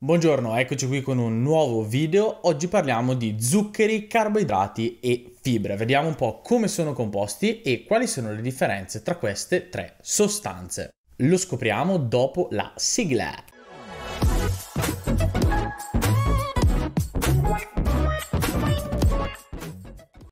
Buongiorno, eccoci qui con un nuovo video. Oggi parliamo di zuccheri, carboidrati e fibre. Vediamo un po' come sono composti e quali sono le differenze tra queste tre sostanze. Lo scopriamo dopo la sigla.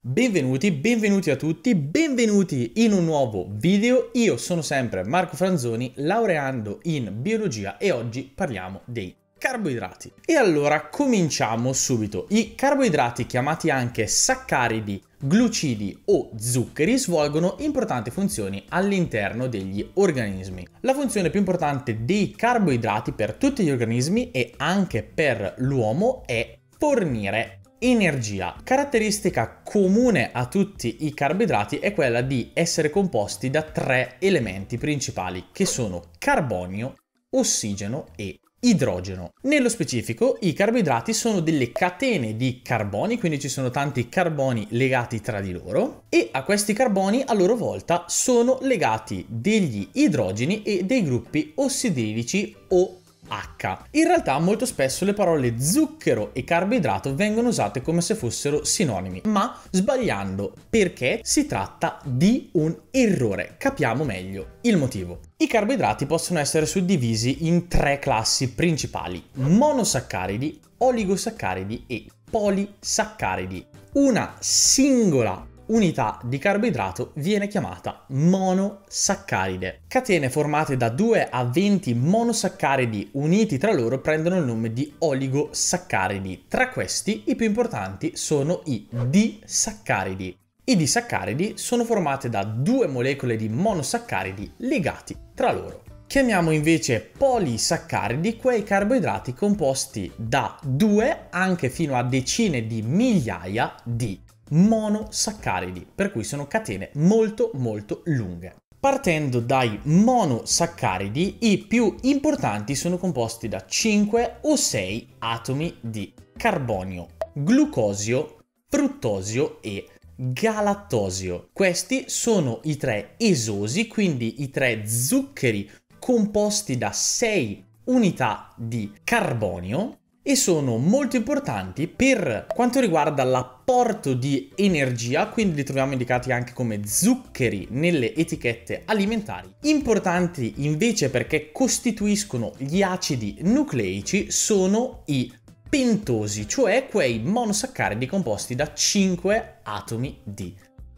Benvenuti, benvenuti a tutti, benvenuti in un nuovo video. Io sono sempre Marco Franzoni, laureando in biologia e oggi parliamo dei carboidrati. E allora cominciamo subito. I carboidrati, chiamati anche saccaridi, glucidi o zuccheri, svolgono importanti funzioni all'interno degli organismi. La funzione più importante dei carboidrati per tutti gli organismi e anche per l'uomo è fornire energia. Caratteristica comune a tutti i carboidrati è quella di essere composti da tre elementi principali che sono carbonio, ossigeno e idrogeno. Nello specifico i carboidrati sono delle catene di carboni, quindi ci sono tanti carboni legati tra di loro e a questi carboni a loro volta sono legati degli idrogeni e dei gruppi ossidilici o H. In realtà molto spesso le parole zucchero e carboidrato vengono usate come se fossero sinonimi, ma sbagliando perché si tratta di un errore. Capiamo meglio il motivo. I carboidrati possono essere suddivisi in tre classi principali, monosaccaridi, oligosaccaridi e polisaccaridi. Una singola unità di carboidrato viene chiamata monosaccaride. Catene formate da 2 a 20 monosaccaridi uniti tra loro prendono il nome di oligosaccaridi. Tra questi i più importanti sono i disaccaridi. I disaccaridi sono formati da due molecole di monosaccaridi legati tra loro. Chiamiamo invece polisaccaridi quei carboidrati composti da due anche fino a decine di migliaia di monosaccaridi, per cui sono catene molto molto lunghe. Partendo dai monosaccaridi, i più importanti sono composti da 5 o 6 atomi di carbonio, glucosio, fruttosio e galattosio. Questi sono i tre esosi, quindi i tre zuccheri composti da 6 unità di carbonio e sono molto importanti per quanto riguarda l'apporto di energia, quindi li troviamo indicati anche come zuccheri nelle etichette alimentari. Importanti invece perché costituiscono gli acidi nucleici sono i pentosi, cioè quei monosaccaridi composti da 5 atomi di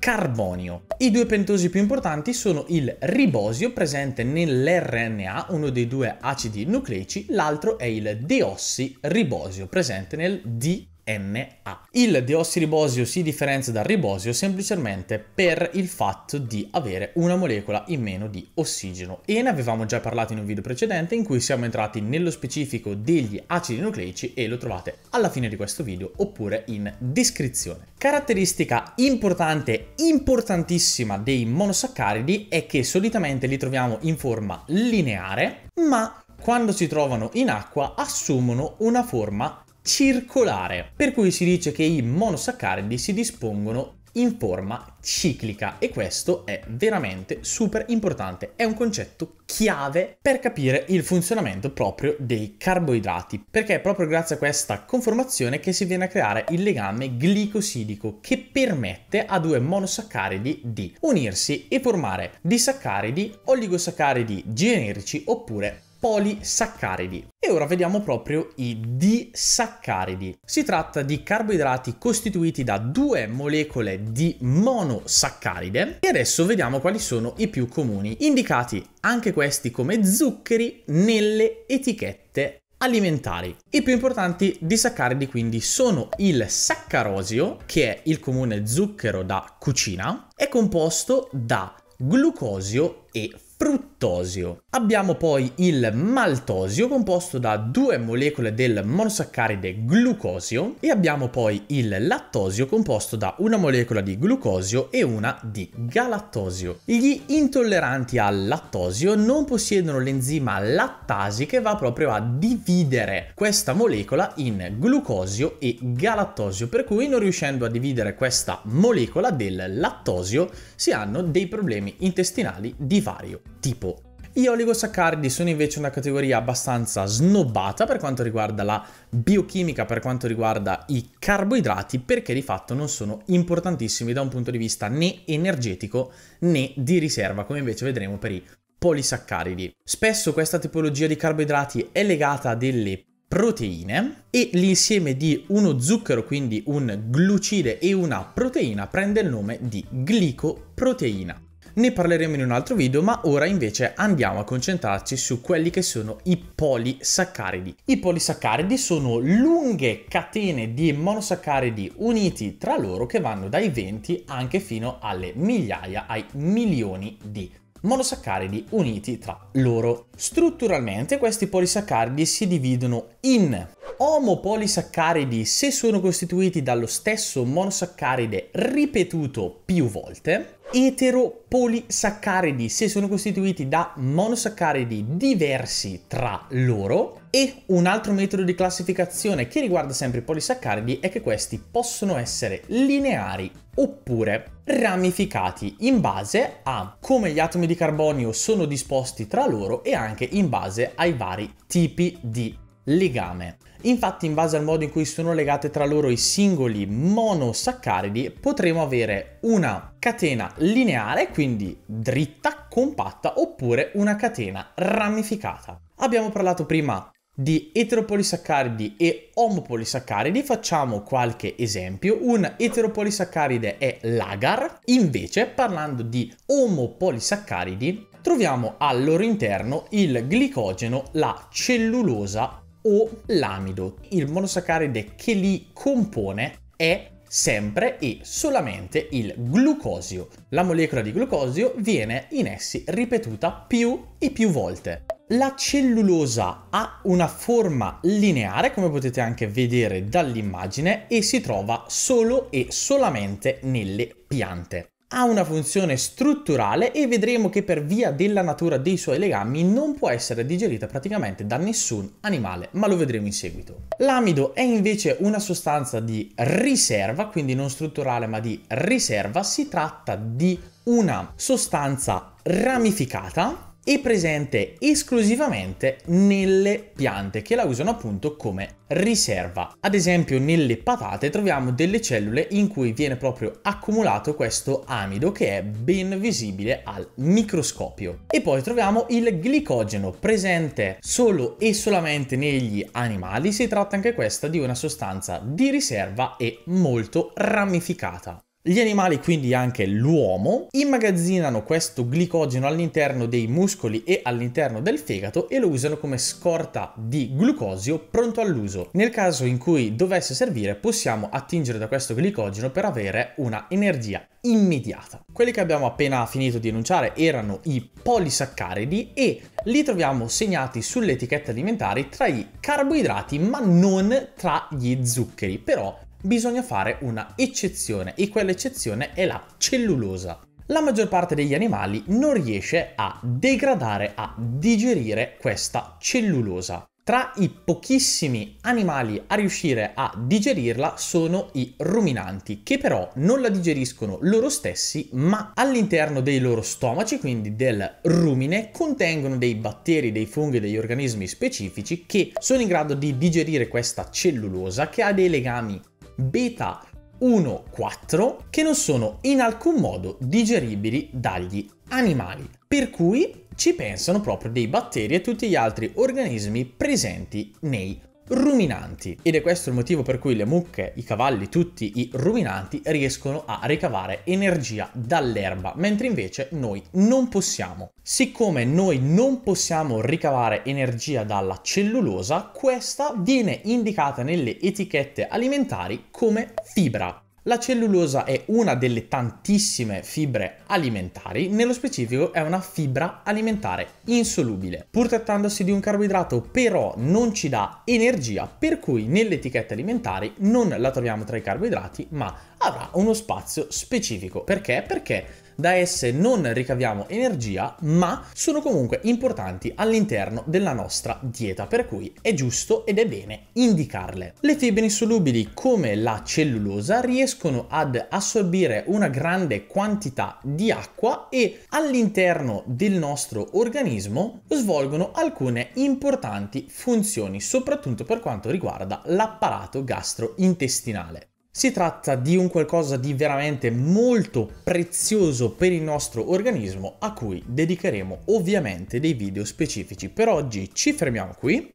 carbonio. I due pentosi più importanti sono il ribosio presente nell'RNA, uno dei due acidi nucleici, l'altro è il deossiribosio presente nel DNA. NA. Il deossiribosio si differenzia dal ribosio semplicemente per il fatto di avere una molecola in meno di ossigeno e ne avevamo già parlato in un video precedente in cui siamo entrati nello specifico degli acidi nucleici e lo trovate alla fine di questo video oppure in descrizione. Caratteristica importante, importantissima dei monosaccaridi è che solitamente li troviamo in forma lineare ma quando si trovano in acqua assumono una forma circolare, per cui si dice che i monosaccaridi si dispongono in forma ciclica e questo è veramente super importante, è un concetto chiave per capire il funzionamento proprio dei carboidrati, perché è proprio grazie a questa conformazione che si viene a creare il legame glicosidico che permette a due monosaccaridi di unirsi e formare disaccaridi, oligosaccaridi generici oppure polisaccaridi. E ora vediamo proprio i disaccaridi. Si tratta di carboidrati costituiti da due molecole di monosaccaride e adesso vediamo quali sono i più comuni, indicati anche questi come zuccheri nelle etichette alimentari. I più importanti disaccaridi quindi sono il saccarosio, che è il comune zucchero da cucina, è composto da glucosio e fruttosio. Abbiamo poi il maltosio composto da due molecole del monosaccaride glucosio e abbiamo poi il lattosio composto da una molecola di glucosio e una di galattosio. Gli intolleranti al lattosio non possiedono l'enzima lattasi che va proprio a dividere questa molecola in glucosio e galattosio per cui non riuscendo a dividere questa molecola del lattosio si hanno dei problemi intestinali di di vario tipo. Gli oligosaccaridi sono invece una categoria abbastanza snobbata per quanto riguarda la biochimica, per quanto riguarda i carboidrati, perché di fatto non sono importantissimi da un punto di vista né energetico né di riserva, come invece vedremo per i polisaccaridi. Spesso questa tipologia di carboidrati è legata a delle proteine e l'insieme di uno zucchero, quindi un glucide e una proteina, prende il nome di glicoproteina ne parleremo in un altro video, ma ora invece andiamo a concentrarci su quelli che sono i polisaccaridi. I polisaccaridi sono lunghe catene di monosaccaridi uniti tra loro che vanno dai 20 anche fino alle migliaia, ai milioni di monosaccaridi uniti tra loro. Strutturalmente questi polisaccaridi si dividono in omopolisaccaridi, se sono costituiti dallo stesso monosaccaride ripetuto più volte, eteropolisaccaridi se sono costituiti da monosaccaridi diversi tra loro e un altro metodo di classificazione che riguarda sempre i polisaccaridi è che questi possono essere lineari oppure ramificati in base a come gli atomi di carbonio sono disposti tra loro e anche in base ai vari tipi di legame. Infatti in base al modo in cui sono legate tra loro i singoli monosaccaridi potremo avere una catena lineare, quindi dritta, compatta, oppure una catena ramificata. Abbiamo parlato prima di eteropolisaccaridi e omopolisaccaridi facciamo qualche esempio un eteropolisaccaride è l'agar invece parlando di omopolisaccaridi troviamo al loro interno il glicogeno la cellulosa o l'amido. Il monosaccaride che li compone è sempre e solamente il glucosio. La molecola di glucosio viene in essi ripetuta più e più volte. La cellulosa ha una forma lineare, come potete anche vedere dall'immagine, e si trova solo e solamente nelle piante ha una funzione strutturale e vedremo che per via della natura dei suoi legami non può essere digerita praticamente da nessun animale, ma lo vedremo in seguito. L'amido è invece una sostanza di riserva, quindi non strutturale ma di riserva, si tratta di una sostanza ramificata è presente esclusivamente nelle piante che la usano appunto come riserva. Ad esempio nelle patate troviamo delle cellule in cui viene proprio accumulato questo amido che è ben visibile al microscopio. E poi troviamo il glicogeno presente solo e solamente negli animali, si tratta anche questa di una sostanza di riserva e molto ramificata. Gli animali, quindi anche l'uomo, immagazzinano questo glicogeno all'interno dei muscoli e all'interno del fegato e lo usano come scorta di glucosio pronto all'uso. Nel caso in cui dovesse servire, possiamo attingere da questo glicogeno per avere una energia immediata. Quelli che abbiamo appena finito di enunciare erano i polisaccaridi e li troviamo segnati sulle etichette alimentari tra i carboidrati ma non tra gli zuccheri, però bisogna fare una eccezione e quell'eccezione è la cellulosa. La maggior parte degli animali non riesce a degradare, a digerire questa cellulosa. Tra i pochissimi animali a riuscire a digerirla sono i ruminanti, che però non la digeriscono loro stessi, ma all'interno dei loro stomaci, quindi del rumine, contengono dei batteri, dei funghi, degli organismi specifici che sono in grado di digerire questa cellulosa che ha dei legami beta 1,4 che non sono in alcun modo digeribili dagli animali, per cui ci pensano proprio dei batteri e tutti gli altri organismi presenti nei ruminanti. Ed è questo il motivo per cui le mucche, i cavalli, tutti i ruminanti riescono a ricavare energia dall'erba, mentre invece noi non possiamo. Siccome noi non possiamo ricavare energia dalla cellulosa, questa viene indicata nelle etichette alimentari come fibra. La cellulosa è una delle tantissime fibre alimentari, nello specifico è una fibra alimentare insolubile. Pur trattandosi di un carboidrato però non ci dà energia, per cui nelle etichette alimentari non la troviamo tra i carboidrati ma avrà uno spazio specifico. Perché? Perché da esse non ricaviamo energia, ma sono comunque importanti all'interno della nostra dieta, per cui è giusto ed è bene indicarle. Le fibre insolubili come la cellulosa riescono ad assorbire una grande quantità di acqua e all'interno del nostro organismo svolgono alcune importanti funzioni, soprattutto per quanto riguarda l'apparato gastrointestinale. Si tratta di un qualcosa di veramente molto prezioso per il nostro organismo a cui dedicheremo ovviamente dei video specifici. Per oggi ci fermiamo qui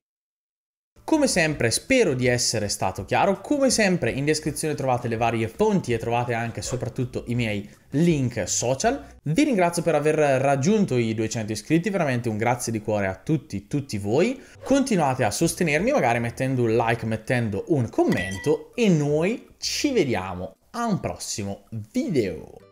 come sempre spero di essere stato chiaro, come sempre in descrizione trovate le varie fonti e trovate anche soprattutto i miei link social. Vi ringrazio per aver raggiunto i 200 iscritti, veramente un grazie di cuore a tutti, tutti voi. Continuate a sostenermi magari mettendo un like, mettendo un commento e noi ci vediamo a un prossimo video.